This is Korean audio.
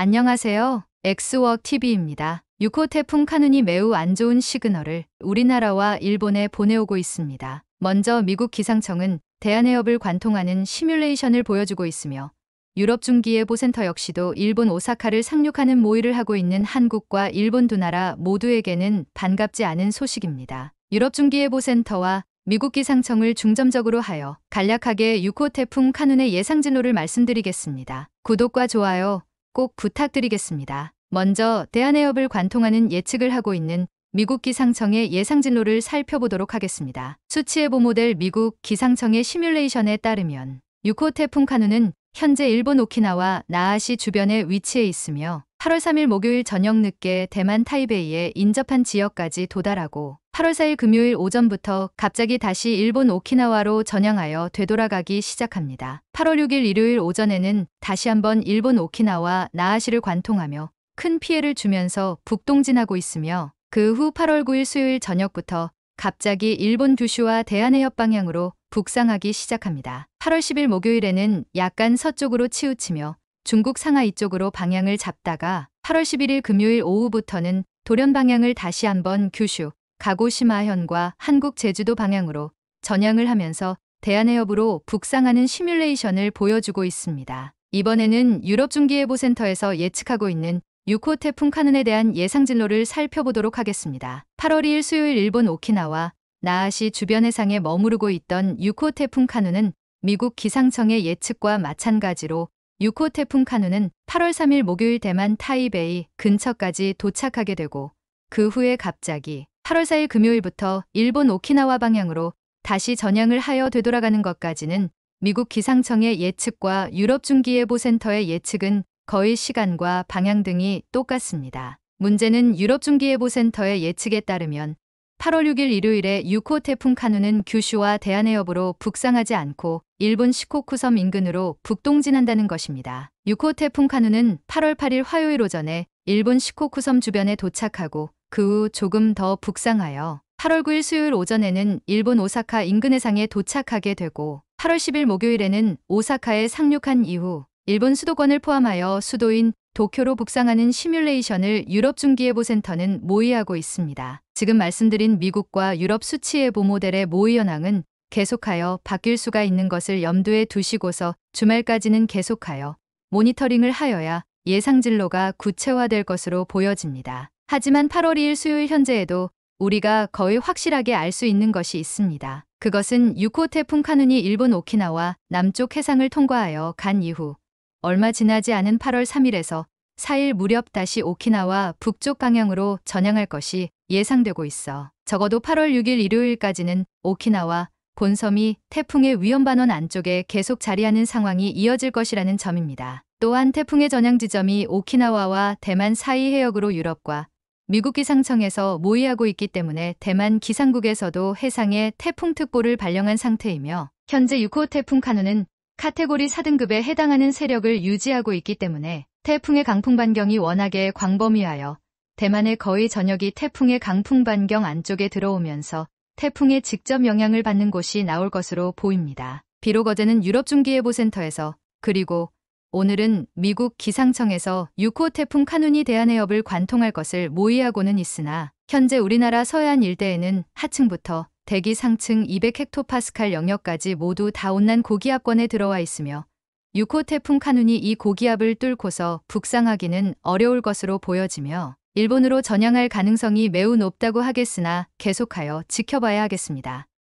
안녕하세요. 엑스워 크 TV입니다. 6호 태풍 카눈이 매우 안 좋은 시그널을 우리나라와 일본에 보내오고 있습니다. 먼저 미국 기상청은 대한해협을 관통하는 시뮬레이션을 보여주고 있으며 유럽 중기예보센터 역시도 일본 오사카를 상륙하는 모의를 하고 있는 한국과 일본 두 나라 모두에게는 반갑지 않은 소식입니다. 유럽 중기예보센터와 미국 기상청을 중점적으로 하여 간략하게 6호 태풍 카눈의 예상 진로를 말씀드리겠습니다. 구독과 좋아요, 꼭 부탁드리겠습니다. 먼저 대한해협을 관통하는 예측을 하고 있는 미국 기상청의 예상 진로를 살펴보도록 하겠습니다. 수치예보 모델 미국 기상청의 시뮬레이션에 따르면 6호 태풍 카누는 현재 일본 오키나와 나아시 주변에 위치해 있으며 8월 3일 목요일 저녁 늦게 대만 타이베이에 인접한 지역까지 도달하고 8월 4일 금요일 오전부터 갑자기 다시 일본 오키나와로 전향하여 되돌아가기 시작합니다. 8월 6일 일요일 오전에는 다시 한번 일본 오키나와 나아시를 관통하며 큰 피해를 주면서 북동진하고 있으며 그 후 8월 9일 수요일 저녁부터 갑자기 일본 규슈와 대한해협 방향으로 북상하기 시작합니다. 8월 10일 목요일에는 약간 서쪽으로 치우치며 중국 상하이 쪽으로 방향을 잡다가 8월 11일 금요일 오후부터는 돌연 방향을 다시 한번 규슈, 가고시마현과 한국 제주도 방향으로 전향을 하면서 대한해협으로 북상하는 시뮬레이션을 보여주고 있습니다. 이번에는 유럽중기예보센터에서 예측하고 있는 6호 태풍 카눈에 대한 예상 진로를 살펴보도록 하겠습니다. 8월 2일 수요일 일본 오키나와 나아시 주변 해상에 머무르고 있던 6호 태풍 카눈은 미국 기상청의 예측과 마찬가지로 6호 태풍 카누는 8월 3일 목요일 대만 타이베이 근처까지 도착하게 되고 그 후에 갑자기 8월 4일 금요일부터 일본 오키나와 방향으로 다시 전향을 하여 되돌아가는 것까지는 미국 기상청의 예측과 유럽 중기예보센터의 예측은 거의 시간과 방향 등이 똑같습니다. 문제는 유럽 중기예보센터의 예측에 따르면 8월 6일 일요일에 6호 태풍 카누는 규슈와 대한해협으로 북상하지 않고 일본 시코쿠섬 인근으로 북동진한다는 것입니다. 6호 태풍 카누는 8월 8일 화요일 오전에 일본 시코쿠섬 주변에 도착하고 그후 조금 더 북상하여 8월 9일 수요일 오전에는 일본 오사카 인근해상에 도착하게 되고 8월 10일 목요일에는 오사카에 상륙한 이후 일본 수도권을 포함하여 수도인 도쿄로 북상하는 시뮬레이션을 유럽 중기예보센터는 모의하고 있습니다. 지금 말씀드린 미국과 유럽 수치예보 모델의 모의 현황은 계속하여 바뀔 수가 있는 것을 염두에 두시고서 주말까지는 계속하여 모니터링을 하여야 예상 진로가 구체화될 것으로 보여집니다. 하지만 8월 2일 수요일 현재에도 우리가 거의 확실하게 알 수 있는 것이 있습니다. 그것은 6호 태풍 카눈이 일본 오키나와 남쪽 해상을 통과하여 간 이후 얼마 지나지 않은 8월 3일에서 4일 무렵 다시 오키나와 북쪽 방향으로 전향할 것이 예상되고 있어 적어도 8월 6일 일요일까지는 오키나와 본섬이 태풍의 위험반원 안쪽에 계속 자리하는 상황이 이어질 것이라는 점입니다. 또한 태풍의 전향 지점이 오키나와와 대만 사이 해역으로 유럽과 미국 기상청에서 모의하고 있기 때문에 대만 기상국에서도 해상에 태풍특보를 발령한 상태이며 현재 6호 태풍 카누는 카테고리 4등급에 해당하는 세력을 유지하고 있기 때문에 태풍의 강풍 반경이 워낙에 광범위하여 대만의 거의 전역이 태풍의 강풍 반경 안쪽에 들어오면서 태풍에 직접 영향을 받는 곳이 나올 것으로 보입니다. 비록 어제는 유럽중기예보센터에서 그리고 오늘은 미국 기상청에서 6호 태풍 카눈이 대한해협을 관통할 것을 모의하고는 있으나 현재 우리나라 서해안 일대에는 하층부터 대기 상층 200헥토파스칼 영역까지 모두 다 온난 고기압권에 들어와 있으며 6호 태풍 카눈이 이 고기압을 뚫고서 북상하기는 어려울 것으로 보여지며 일본으로 전향할 가능성이 매우 높다고 하겠으나 계속하여 지켜봐야 하겠습니다.